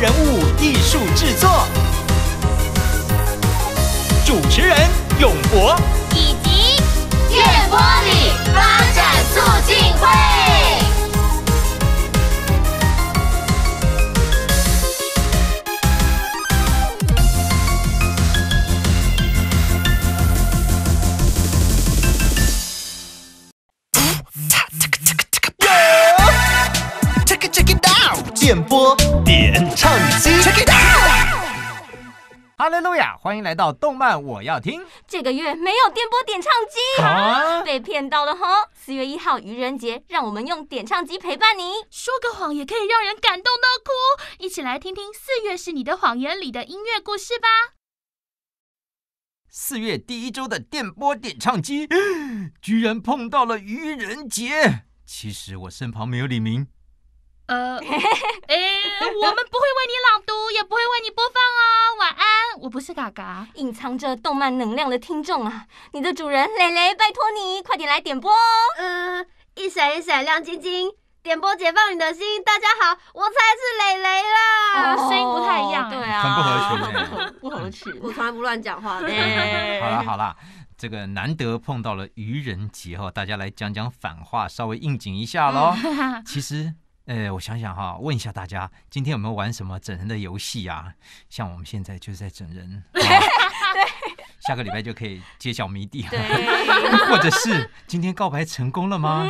人物艺术制作，主持人永博以及电波里发展促进。电波点唱机，哈喽，诺亚，欢迎来到动漫我要听。这个月没有电波点唱机，被骗到了哈。四月一号愚人节，让我们用点唱机陪伴你。说个谎也可以让人感动到哭，一起来听听《四月是你的谎言》里的音乐故事吧。四月第一周的电波点唱机，居然碰到了愚人节。其实我身旁没有李明。呃，哎，我们不会为你朗读，也不会为你播放哦。晚安，我不是嘎嘎，隐藏着动漫能量的听众啊！你的主人磊磊，拜托你快点来点播。呃，一闪一闪亮晶晶，点播解放你的心。大家好，我才是蕾蕾啦，声音不太一样，对啊，很不合群，不合群。我从来不乱讲话的。好了好了，这个难得碰到了愚人节哦，大家来讲讲反话，稍微应景一下喽。其实。哎，我想想哈，问一下大家，今天有没有玩什么整人的游戏啊？像我们现在就是在整人，对，下个礼拜就可以揭晓谜底，或者是今天告白成功了吗？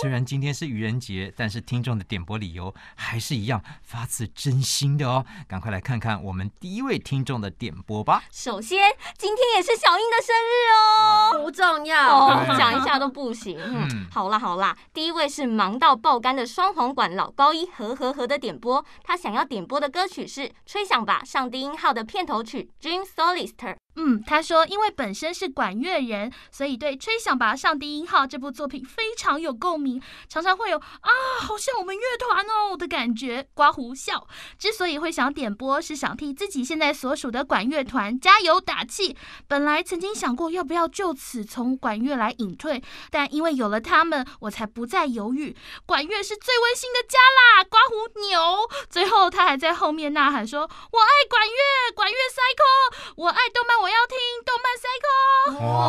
虽然今天是愚人节，但是听众的点播理由还是一样发自真心的哦！赶快来看看我们第一位听众的点播吧。首先，今天也是小英的生日哦，不重要，讲一下都不行。嗯，好啦好啦，第一位是忙到爆肝的双簧管老高一和和和的点播，他想要点播的歌曲是《吹响吧上帝音号》的片头曲《Dream Solister》。嗯，他说，因为本身是管乐人，所以对《吹响吧！上低音号》这部作品非常有共鸣，常常会有啊，好像我们乐团哦的感觉。刮胡笑，之所以会想点播，是想替自己现在所属的管乐团加油打气。本来曾经想过要不要就此从管乐来隐退，但因为有了他们，我才不再犹豫。管乐是最温馨的家啦，刮胡牛。最后他还在后面呐喊说：“我爱管乐，管乐 cycle，我爱动漫。”我要听动漫《Cycle》。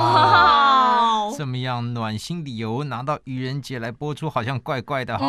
哇，这么样暖心理由拿到愚人节来播出，好像怪怪的哈。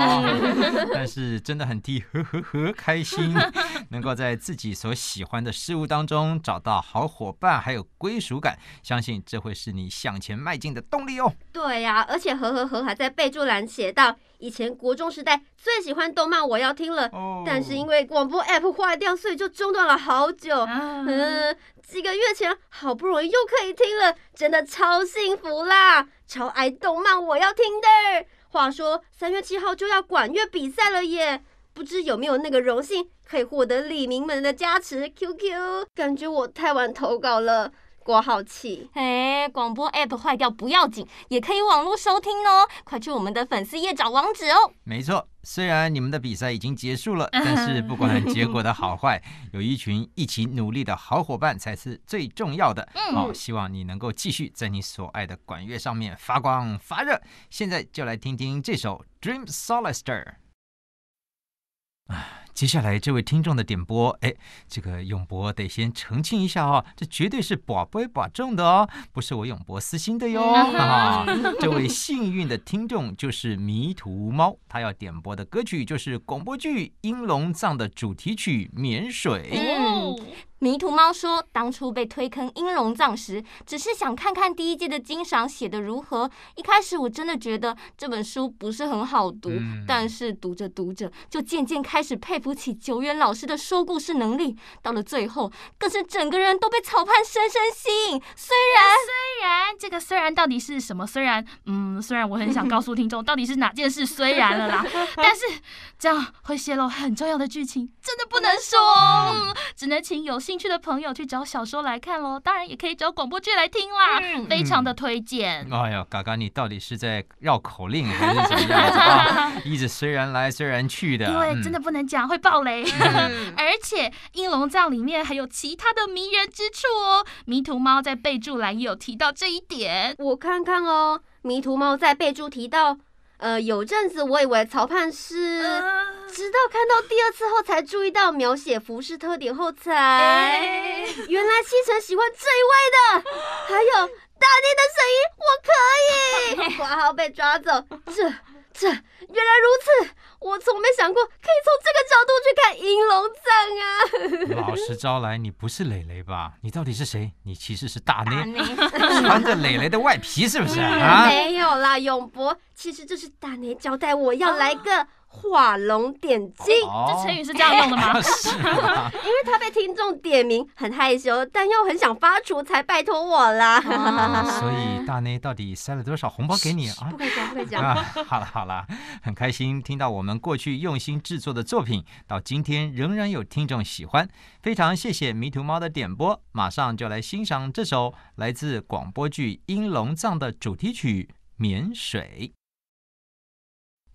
但是真的很替何何何开心，能够在自己所喜欢的事物当中找到好伙伴，还有归属感，相信这会是你向前迈进的动力哦。对呀，而且何何何还在备注栏写到。以前国中时代最喜欢动漫，我要听了。但是因为广播 app 坏掉，所以就中断了好久。嗯，几个月前好不容易又可以听了，真的超幸福啦！超爱动漫，我要听的。话说三月七号就要管乐比赛了耶，不知有没有那个荣幸可以获得李明们的加持？QQ 感觉我太晚投稿了。国号器，哎，广播 app 坏掉不要紧，也可以网络收听哦。快去我们的粉丝页找网址哦。没错，虽然你们的比赛已经结束了，但是不管结果的好坏，有一群一起努力的好伙伴才是最重要的哦。希望你能够继续在你所爱的管乐上面发光发热。现在就来听听这首《Dream Solister》。接下来这位听众的点播，哎，这个永博得先澄清一下哦，这绝对是宝贝保重的哦，不是我永博私心的哟。啊，这位幸运的听众就是迷途猫，他要点播的歌曲就是广播剧《英龙藏》的主题曲《免水》。迷途猫说：“当初被推坑《英龙藏》时，只是想看看第一季的金赏写得如何。一开始我真的觉得这本书不是很好读，但是读着读着，就渐渐开始佩服起久远老师的说故事能力。到了最后，更是整个人都被草盼深深吸引。虽然……虽然这个‘虽然’到底是什么？虽然……嗯，虽然我很想告诉听众 到底是哪件事‘虽然’了啦，但是这样会泄露很重要的剧情，真的不能说，只能请有。”兴趣的朋友去找小说来看喽，当然也可以找广播剧来听啦，非常的推荐。哎呀，嘎嘎，你到底是在绕口令还是什么？一直虽然来虽然去的，因为真的不能讲会爆雷，而且《应龙藏》里面还有其他的迷人之处哦。迷途猫在备注栏也有提到这一点，我看看哦。迷途猫在备注提到。呃，有阵子我以为曹盼是，直到看到第二次后才注意到描写服饰特点后才，原来七成喜欢这一位的。还有大地的声音，我可以。华 号被抓走，这。这原来如此，我从没想过可以从这个角度去看《银龙藏》啊！老实招来，你不是磊磊吧？你到底是谁？你其实是大内，穿着磊磊的外皮是不是？没有啦，永博，其实这是大内交代我要来个。画龙点睛，这成语是这样用的吗？因为他被听众点名，很害羞，但又很想发出，才拜托我啦。所以大内到底塞了多少红包给你啊？不讲不讲。好了好了，很开心听到我们过去用心制作的作品，到今天仍然有听众喜欢，非常谢谢迷途猫的点播，马上就来欣赏这首来自广播剧《英龙藏》的主题曲《免水》。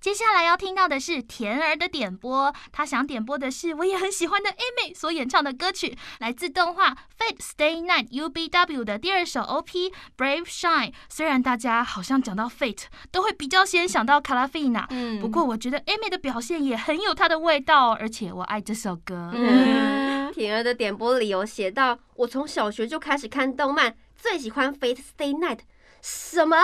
接下来要听到的是甜儿的点播，她想点播的是我也很喜欢的 A 妹所演唱的歌曲，来自动画 Fate Stay Night UBW 的第二首 OP Brave Shine。虽然大家好像讲到 Fate 都会比较先想到卡拉菲娜，嗯，不过我觉得 A 妹的表现也很有她的味道，而且我爱这首歌。甜儿的点播里有写到：我从小学就开始看动漫，最喜欢 Fate Stay Night。什么？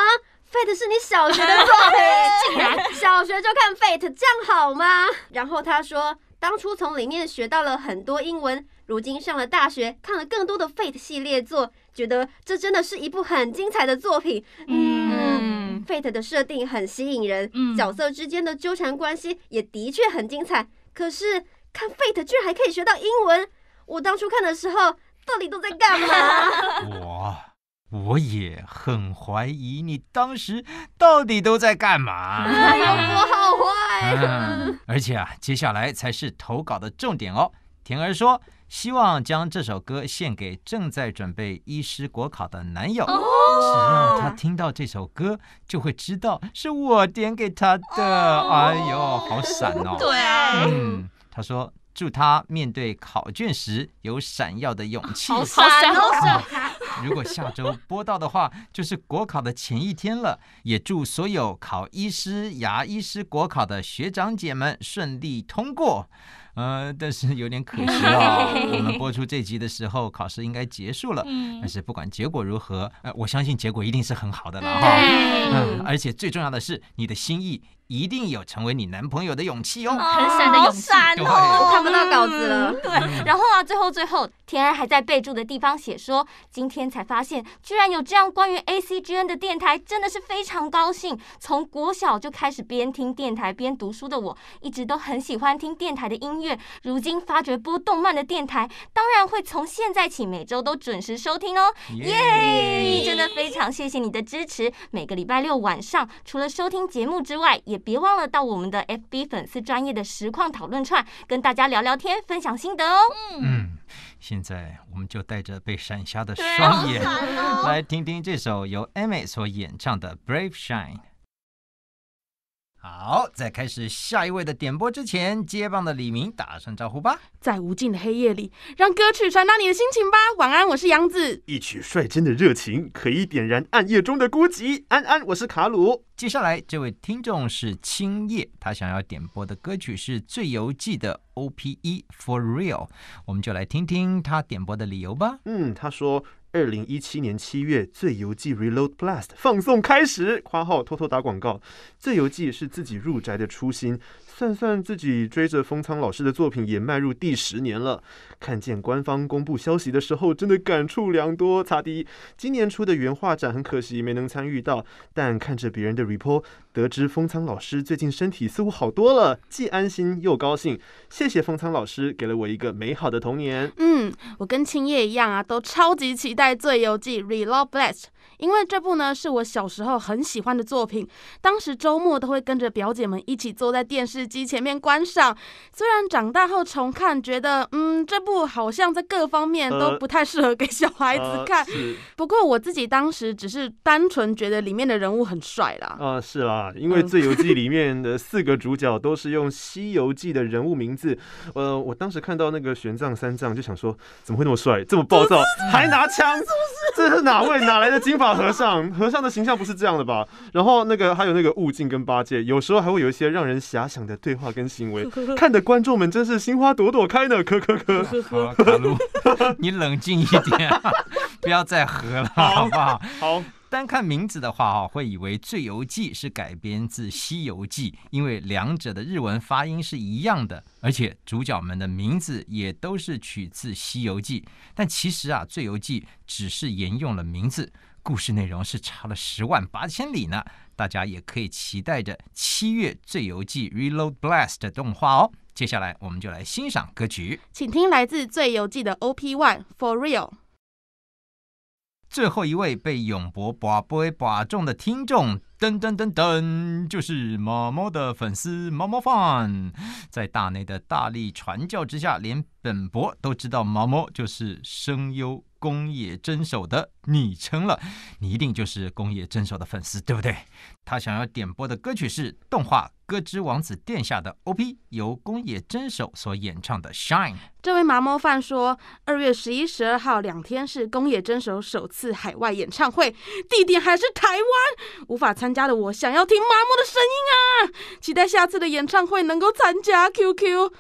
Fate 是你小学的作品，竟然小学就看 Fate，这样好吗？然后他说，当初从里面学到了很多英文，如今上了大学，看了更多的 Fate 系列作，觉得这真的是一部很精彩的作品。嗯，Fate 的设定很吸引人，嗯，角色之间的纠缠关系也的确很精彩。可是看 Fate 居然还可以学到英文，我当初看的时候到底都在干嘛？哇！我也很怀疑你当时到底都在干嘛？哎呦，我好坏！而且啊，接下来才是投稿的重点哦。田儿说，希望将这首歌献给正在准备医师国考的男友，只要他听到这首歌，就会知道是我点给他的。哎呦，好闪哦！对，嗯，他说，祝他面对考卷时有闪耀的勇气。好闪哦，闪如果下周播到的话，就是国考的前一天了。也祝所有考医师、牙医师国考的学长姐们顺利通过。呃，但是有点可惜哦。我们播出这集的时候，考试应该结束了。但是不管结果如何，呃，我相信结果一定是很好的了哈。嗯，而且最重要的是，你的心意一定有成为你男朋友的勇气哦。很闪的勇气。哦，会看不到稿子。了。对。然后啊，最后最后，田安还在备注的地方写说：“今天才发现，居然有这样关于 ACGN 的电台，真的是非常高兴。从国小就开始边听电台边读书的我，一直都很喜欢听电台的音乐。”如今发掘播动漫的电台，当然会从现在起每周都准时收听哦！耶，真的非常谢谢你的支持。每个礼拜六晚上，除了收听节目之外，也别忘了到我们的 FB 粉丝专业的实况讨论串，跟大家聊聊天，分享心得哦。嗯，现在我们就带着被闪瞎的双眼，来听听这首由 e m m 所演唱的《Brave Shine》。好，在开始下一位的点播之前，接棒的李明打声招呼吧。在无尽的黑夜里，让歌曲传达你的心情吧。晚安，我是杨子。一曲率真的热情，可以点燃暗夜中的孤寂。安安，我是卡鲁。接下来这位听众是青叶，他想要点播的歌曲是最游记的 O P E For Real，我们就来听听他点播的理由吧。嗯，他说。二零一七年七月，《最游记 Reload p l u s 放送开始。花号偷偷打广告，《最游记》是自己入宅的初心。算算自己追着风仓老师的作品也迈入第十年了，看见官方公布消息的时候，真的感触良多。擦迪今年出的原画展很可惜没能参与到，但看着别人的 report，得知风仓老师最近身体似乎好多了，既安心又高兴。谢谢风仓老师给了我一个美好的童年。嗯，我跟青叶一样啊，都超级期待《最游记 r e l o Blast》，因为这部呢是我小时候很喜欢的作品，当时周末都会跟着表姐们一起坐在电视。机前面观赏，虽然长大后重看，觉得嗯这部好像在各方面都不太适合给小孩子看。不过我自己当时只是单纯觉得里面的人物很帅啦。啊是啦，因为《自游记》里面的四个主角都是用《西游记》的人物名字。呃，我当时看到那个玄奘三藏就想说，怎么会那么帅，这么暴躁，还拿枪？是是？不这是哪位？哪来的金发和尚？和尚的形象不是这样的吧？然后那个还有那个悟净跟八戒，有时候还会有一些让人遐想的。对话跟行为，看的观众们真是心花朵朵开呢，可可可。好，卡路，你冷静一点，不要再喝了，好不好？好。单看名字的话，哈，会以为《醉游记》是改编自《西游记》，因为两者的日文发音是一样的，而且主角们的名字也都是取自《西游记》。但其实啊，《醉游记》只是沿用了名字，故事内容是差了十万八千里呢。大家也可以期待着七月《醉游记 Reload Blast》的动画哦。接下来我们就来欣赏歌曲，请听来自《醉游记》的 O.P. One for Real。最后一位被永博把波把中的听众，噔噔噔噔，就是毛毛的粉丝毛毛范，在大内的大力传教之下，连。沈博都知道，毛毛就是声优宫野真守的昵称了。你一定就是宫野真守的粉丝，对不对？他想要点播的歌曲是动画《歌之王子殿下》的 OP，由宫野真守所演唱的《Shine》。这位麻毛饭说，二月十一、十二号两天是宫野真守首次海外演唱会，地点还是台湾。无法参加的我，想要听麻毛的声音啊！期待下次的演唱会能够参加。QQ。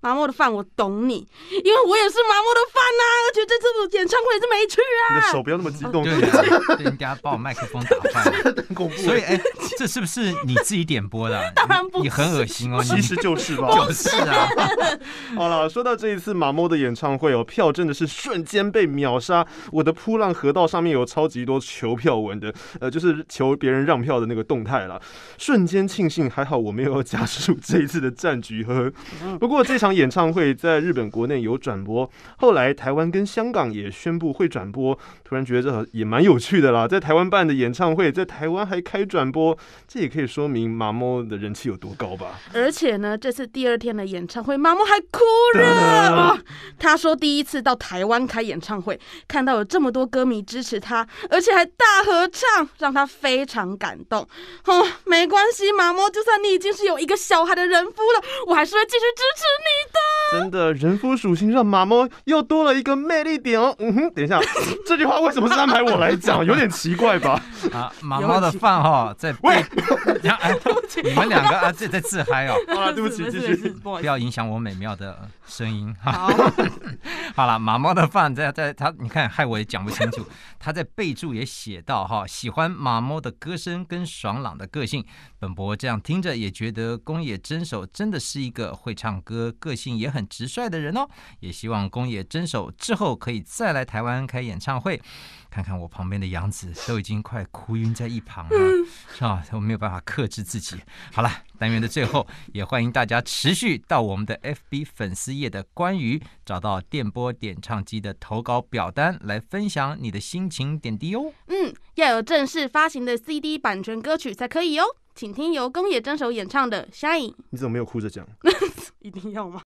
麻木的饭，我懂你，因为我也是麻木的饭呐，而且这次演唱会也是没去啊。你的手不要那么激动，人家把我麦克风打坏了。所以，哎，这是不是你自己点播的？当然不，你很恶心哦。其实就是吧，就是啊。好了，说到这一次马莫的演唱会哦，票真的是瞬间被秒杀。我的扑浪河道上面有超级多求票文的，呃，就是求别人让票的那个动态了。瞬间庆幸，还好我没有加入这一次的战局和。不过这场。演唱会在日本国内有转播，后来台湾跟香港也宣布会转播。突然觉得这也蛮有趣的啦，在台湾办的演唱会，在台湾还开转播，这也可以说明麻某的人气有多高吧。而且呢，这次第二天的演唱会，麻某还哭了。他说第一次到台湾开演唱会，看到有这么多歌迷支持他，而且还大合唱，让他非常感动。哼，没关系，马猫，就算你已经是有一个小孩的人夫了，我还是会继续支持你的。真的，人夫属性让马猫又多了一个魅力点哦。嗯哼，等一下，这句话为什么是安排我来讲？有点奇怪吧？啊，马猫的饭哈在喂。你们两个啊，这在自嗨哦。好了，对不起，继续不要影响我美妙的声音哈。好了，马猫的饭在在他，你看害我也讲不清楚。他在备注也写到哈，喜欢马猫的歌声跟爽朗的个性。本博这样听着也觉得宫野真守真的是一个会唱歌、个性也很直率的人哦。也希望宫野真守之后可以再来台湾开演唱会。看看我旁边的杨子，都已经快哭晕在一旁了啊！我没有办法克制自己。好了，单元的最后，也欢迎大家持续到我们的 FB 粉丝页的关于找到电波点唱机的投稿表单来分享你的心情点滴哦。嗯，要有正式发行的 CD 版权歌曲才可以哦。请听由宫野真守演唱的《Shine》。你怎么没有哭着讲？一定要吗？